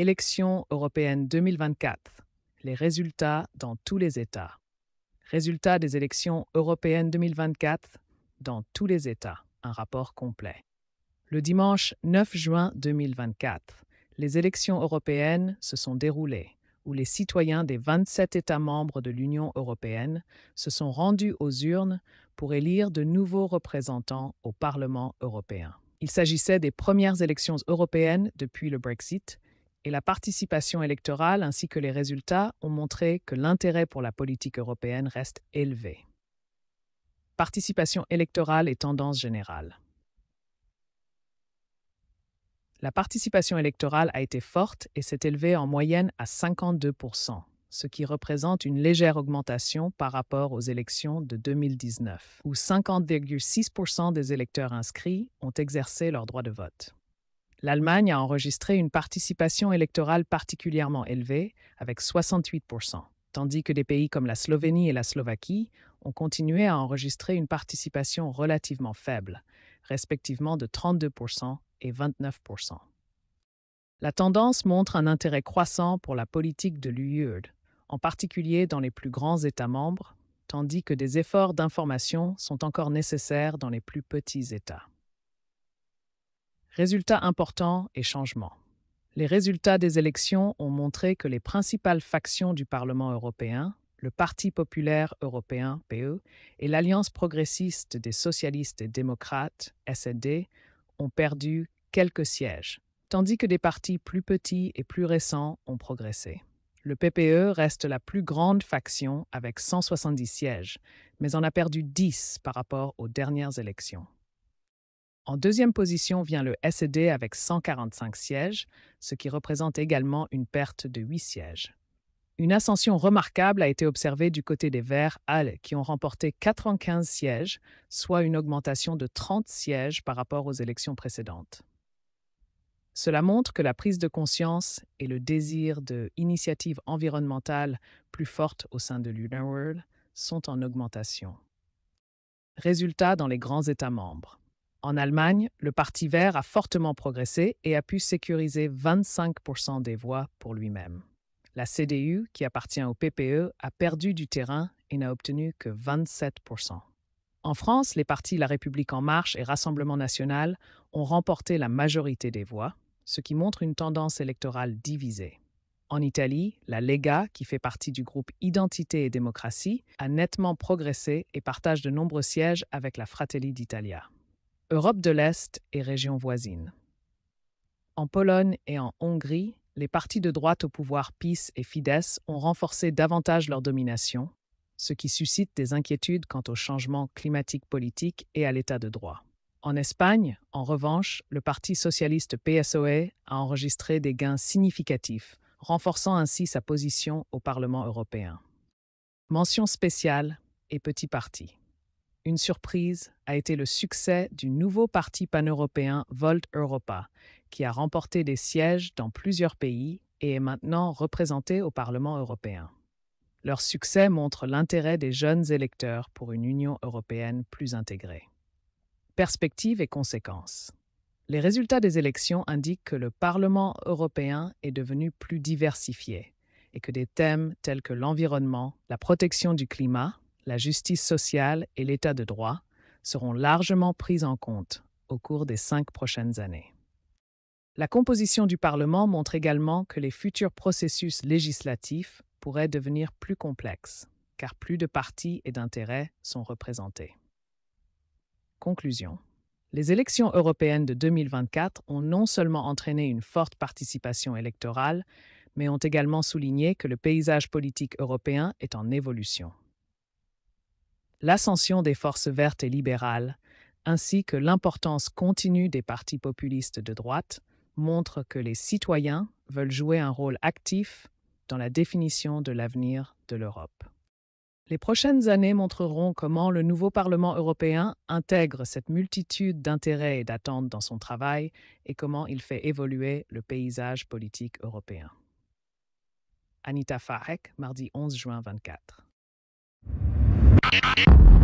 Élections européennes 2024. Les résultats dans tous les États. Résultats des élections européennes 2024 dans tous les États. Un rapport complet. Le dimanche 9 juin 2024, les élections européennes se sont déroulées, où les citoyens des 27 États membres de l'Union européenne se sont rendus aux urnes pour élire de nouveaux représentants au Parlement européen. Il s'agissait des premières élections européennes depuis le Brexit et la participation électorale ainsi que les résultats ont montré que l'intérêt pour la politique européenne reste élevé. Participation électorale et tendance générale. La participation électorale a été forte et s'est élevée en moyenne à 52 ce qui représente une légère augmentation par rapport aux élections de 2019, où 50,6 des électeurs inscrits ont exercé leur droit de vote l'Allemagne a enregistré une participation électorale particulièrement élevée, avec 68 tandis que des pays comme la Slovénie et la Slovaquie ont continué à enregistrer une participation relativement faible, respectivement de 32 et 29 La tendance montre un intérêt croissant pour la politique de l'UE, en particulier dans les plus grands États membres, tandis que des efforts d'information sont encore nécessaires dans les plus petits États. Résultats importants et changements. Les résultats des élections ont montré que les principales factions du Parlement européen, le Parti populaire européen PE et l'Alliance progressiste des socialistes et démocrates SD ont perdu quelques sièges, tandis que des partis plus petits et plus récents ont progressé. Le PPE reste la plus grande faction avec 170 sièges, mais en a perdu 10 par rapport aux dernières élections. En deuxième position vient le S&D avec 145 sièges, ce qui représente également une perte de 8 sièges. Une ascension remarquable a été observée du côté des Verts qui ont remporté 95 sièges, soit une augmentation de 30 sièges par rapport aux élections précédentes. Cela montre que la prise de conscience et le désir de initiatives environnementales plus fortes au sein de World sont en augmentation. Résultats dans les grands États membres. En Allemagne, le Parti vert a fortement progressé et a pu sécuriser 25 des voix pour lui-même. La CDU, qui appartient au PPE, a perdu du terrain et n'a obtenu que 27 En France, les partis La République en marche et Rassemblement national ont remporté la majorité des voix, ce qui montre une tendance électorale divisée. En Italie, la Lega, qui fait partie du groupe Identité et démocratie, a nettement progressé et partage de nombreux sièges avec la Fratelli d'Italia. Europe de l'Est et régions voisines. En Pologne et en Hongrie, les partis de droite au pouvoir PiS et Fidesz ont renforcé davantage leur domination, ce qui suscite des inquiétudes quant au changement climatique politique et à l'état de droit. En Espagne, en revanche, le parti socialiste PSOE a enregistré des gains significatifs, renforçant ainsi sa position au Parlement européen. Mention spéciale et petit parti une surprise, a été le succès du nouveau parti paneuropéen européen Volt Europa, qui a remporté des sièges dans plusieurs pays et est maintenant représenté au Parlement européen. Leur succès montre l'intérêt des jeunes électeurs pour une Union européenne plus intégrée. Perspectives et conséquences. Les résultats des élections indiquent que le Parlement européen est devenu plus diversifié et que des thèmes tels que l'environnement, la protection du climat, la justice sociale et l'état de droit seront largement prises en compte au cours des cinq prochaines années. La composition du Parlement montre également que les futurs processus législatifs pourraient devenir plus complexes, car plus de partis et d'intérêts sont représentés. Conclusion. Les élections européennes de 2024 ont non seulement entraîné une forte participation électorale, mais ont également souligné que le paysage politique européen est en évolution l'ascension des forces vertes et libérales, ainsi que l'importance continue des partis populistes de droite, montrent que les citoyens veulent jouer un rôle actif dans la définition de l'avenir de l'Europe. Les prochaines années montreront comment le nouveau Parlement européen intègre cette multitude d'intérêts et d'attentes dans son travail et comment il fait évoluer le paysage politique européen. Anita Farek, mardi 11 juin 24. Thank you.